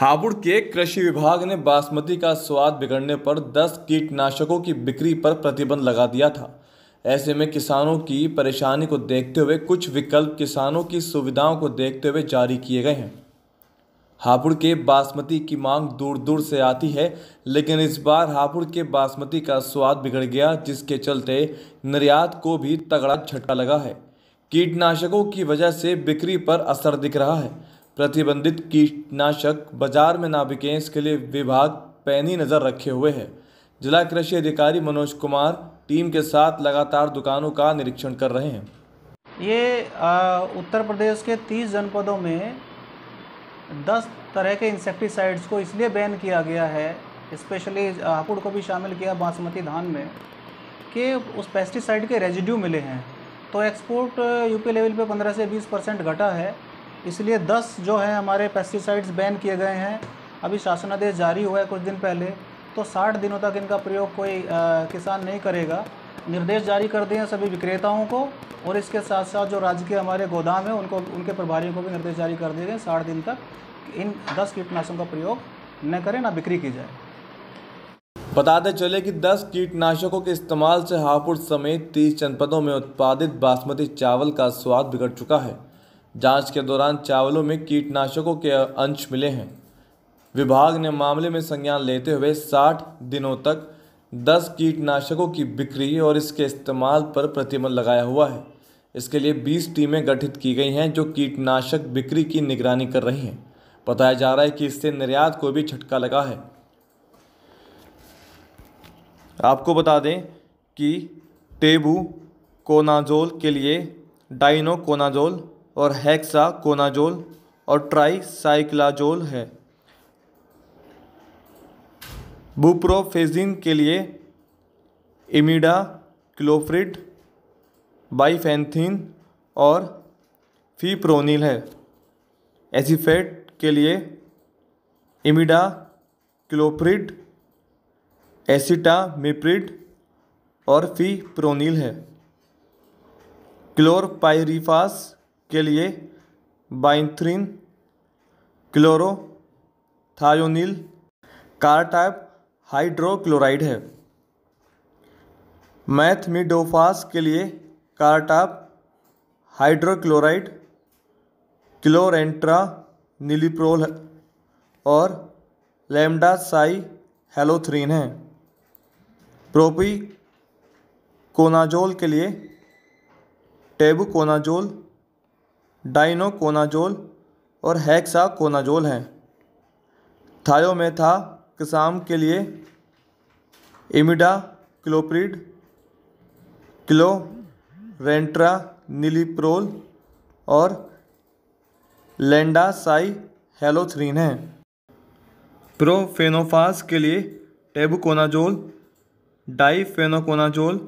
हापुड़ के कृषि विभाग ने बासमती का स्वाद बिगड़ने पर 10 कीटनाशकों की बिक्री पर प्रतिबंध लगा दिया था ऐसे में किसानों की परेशानी को देखते हुए कुछ विकल्प किसानों की सुविधाओं को देखते हुए जारी किए गए हैं हापुड़ के बासमती की मांग दूर दूर से आती है लेकिन इस बार हापुड़ के बासमती का स्वाद बिगड़ गया जिसके चलते निर्यात को भी तगड़ा झटका लगा है कीटनाशकों की वजह से बिक्री पर असर दिख रहा है प्रतिबंधित कीटनाशक बाजार में ना बिकें इसके लिए विभाग पैनी नज़र रखे हुए है जिला कृषि अधिकारी मनोज कुमार टीम के साथ लगातार दुकानों का निरीक्षण कर रहे हैं ये आ, उत्तर प्रदेश के 30 जनपदों में 10 तरह के इंसेक्टिसाइड्स को इसलिए बैन किया गया है स्पेशली हापुड़ को भी शामिल किया बासमती धान में कि उस पेस्टिसाइड के रेजिड्यू मिले हैं तो एक्सपोर्ट यूपी लेवल पे 15 से 20 परसेंट घटा है इसलिए 10 जो है हमारे पेस्टिसाइड्स बैन किए गए हैं अभी शासनादेश जारी हुआ है कुछ दिन पहले तो 60 दिनों तक इनका प्रयोग कोई आ, किसान नहीं करेगा निर्देश जारी कर दिए हैं सभी विक्रेताओं को और इसके साथ साथ जो राज्य के हमारे गोदाम हैं उनको उनके प्रभारियों को भी निर्देश जारी कर दिए गए साठ दिन तक इन दस कीटनाशकों का प्रयोग न करें ना बिक्री की जाए बताते चले कि 10 कीटनाशकों के इस्तेमाल से हापुड़ समेत 30 जनपदों में उत्पादित बासमती चावल का स्वाद बिगड़ चुका है जांच के दौरान चावलों में कीटनाशकों के अंश मिले हैं विभाग ने मामले में संज्ञान लेते हुए 60 दिनों तक 10 कीटनाशकों की बिक्री और इसके इस्तेमाल पर प्रतिबंध लगाया हुआ है इसके लिए 20 टीमें गठित की गई हैं जो कीटनाशक बिक्री की निगरानी कर रही हैं बताया जा रहा है कि इससे निर्यात को भी झटका लगा है आपको बता दें कि टेबू कोनाजोल के लिए डाइनो कोनाजोल और हेक्सा कोनाजोल और ट्राईसाइक्लाजोल है बुप्रोफेजिन के लिए इमिडा क्लोफ्रिड बाइफेंथिन और फीप्रोनिल है एसिफेट के लिए इमिडा क्लोप्रिड एसिटामिप्रिड और फीप्रोनिल है क्लोरपायरीफास के लिए बाइंथ्रीन क्लोरो थायोनील टाइप हाइड्रोक्लोराइड है मैथमिडोफास के लिए कार्टाप हाइड्रोक्लोराइड क्लोरेंट्रा नीलीप्रोल और लेमडा साई हेलोथ्रीन है प्रोपी कोनाजोल के लिए टेबू कोनाजोल डाइनोकोनाजोल और कोनाजोल हैं थायोमेथा किसाम के लिए इमिडा क्लोप्रिड क्लो रेंट्रा नीलीप्रोल और लेंडासाई हेलोथ्रीन है प्रोफेनोफास के लिए टेबुकोनाजोल डाइफेनोकोनाजोल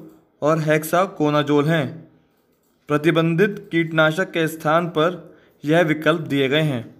और हेक्साकोनाजोल हैं प्रतिबंधित कीटनाशक के स्थान पर यह विकल्प दिए गए हैं